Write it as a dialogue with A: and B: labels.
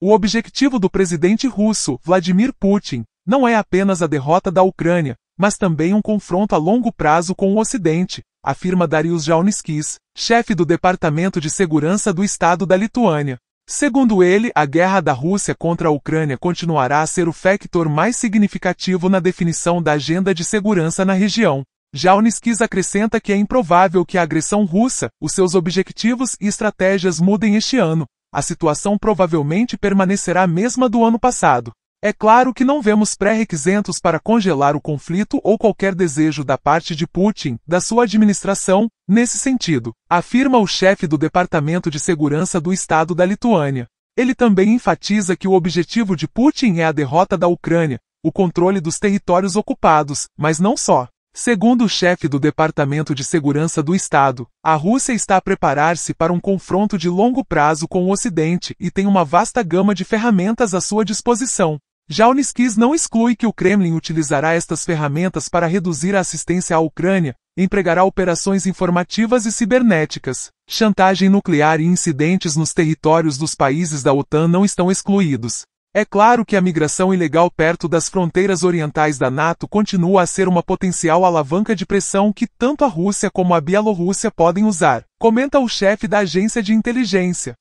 A: O objetivo do presidente russo, Vladimir Putin, não é apenas a derrota da Ucrânia, mas também um confronto a longo prazo com o Ocidente, afirma Darius Jauniskis, chefe do Departamento de Segurança do Estado da Lituânia. Segundo ele, a guerra da Rússia contra a Ucrânia continuará a ser o factor mais significativo na definição da agenda de segurança na região. Jauniskis acrescenta que é improvável que a agressão russa, os seus objetivos e estratégias mudem este ano, a situação provavelmente permanecerá a mesma do ano passado. É claro que não vemos pré-requisitos para congelar o conflito ou qualquer desejo da parte de Putin, da sua administração, nesse sentido, afirma o chefe do Departamento de Segurança do Estado da Lituânia. Ele também enfatiza que o objetivo de Putin é a derrota da Ucrânia, o controle dos territórios ocupados, mas não só. Segundo o chefe do Departamento de Segurança do Estado, a Rússia está a preparar-se para um confronto de longo prazo com o Ocidente e tem uma vasta gama de ferramentas à sua disposição. Jauniskis não exclui que o Kremlin utilizará estas ferramentas para reduzir a assistência à Ucrânia, empregará operações informativas e cibernéticas. Chantagem nuclear e incidentes nos territórios dos países da OTAN não estão excluídos. É claro que a migração ilegal perto das fronteiras orientais da NATO continua a ser uma potencial alavanca de pressão que tanto a Rússia como a Bielorrússia podem usar, comenta o chefe da agência de inteligência.